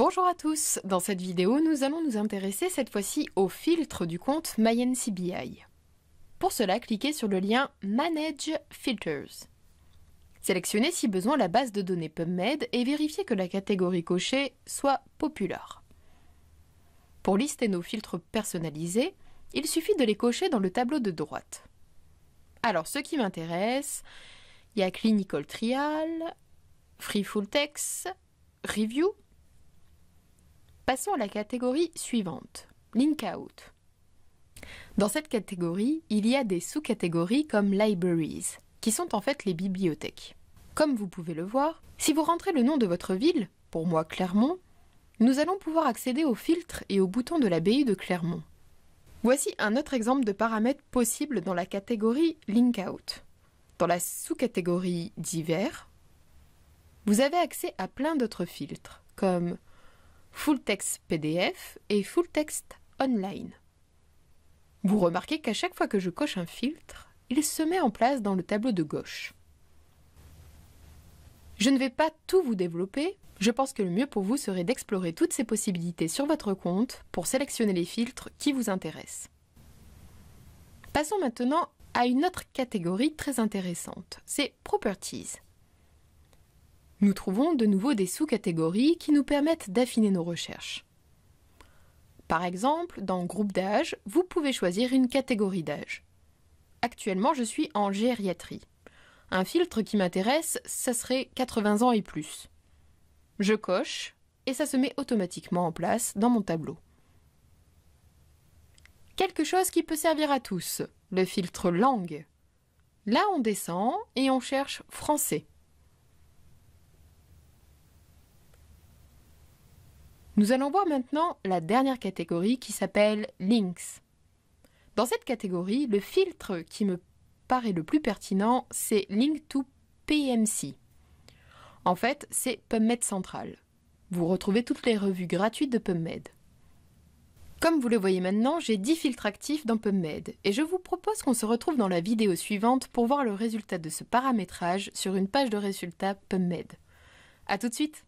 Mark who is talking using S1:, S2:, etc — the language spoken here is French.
S1: Bonjour à tous, dans cette vidéo nous allons nous intéresser cette fois-ci au filtre du compte MyNCBI. Pour cela, cliquez sur le lien Manage Filters. Sélectionnez si besoin la base de données PubMed et vérifiez que la catégorie cochée soit Populaire. Pour lister nos filtres personnalisés, il suffit de les cocher dans le tableau de droite. Alors, ce qui m'intéresse, il y a Clinical Trial, Free Full Text, Review, Passons à la catégorie suivante, Linkout. Dans cette catégorie, il y a des sous-catégories comme libraries, qui sont en fait les bibliothèques. Comme vous pouvez le voir, si vous rentrez le nom de votre ville, pour moi Clermont, nous allons pouvoir accéder aux filtres et au bouton de l'abbaye de Clermont. Voici un autre exemple de paramètres possibles dans la catégorie Linkout. Dans la sous-catégorie divers, vous avez accès à plein d'autres filtres, comme full text PDF et full text online. Vous remarquez qu'à chaque fois que je coche un filtre, il se met en place dans le tableau de gauche. Je ne vais pas tout vous développer, je pense que le mieux pour vous serait d'explorer toutes ces possibilités sur votre compte pour sélectionner les filtres qui vous intéressent. Passons maintenant à une autre catégorie très intéressante, c'est Properties nous trouvons de nouveau des sous-catégories qui nous permettent d'affiner nos recherches. Par exemple, dans groupe d'âge, vous pouvez choisir une catégorie d'âge. Actuellement, je suis en gériatrie. Un filtre qui m'intéresse, ça serait 80 ans et plus. Je coche et ça se met automatiquement en place dans mon tableau. Quelque chose qui peut servir à tous, le filtre langue. Là, on descend et on cherche français. Nous allons voir maintenant la dernière catégorie qui s'appelle links. Dans cette catégorie, le filtre qui me paraît le plus pertinent, c'est Link to PMC. En fait, c'est PubMed Central. Vous retrouvez toutes les revues gratuites de PubMed. Comme vous le voyez maintenant, j'ai 10 filtres actifs dans PubMed et je vous propose qu'on se retrouve dans la vidéo suivante pour voir le résultat de ce paramétrage sur une page de résultats PubMed. A tout de suite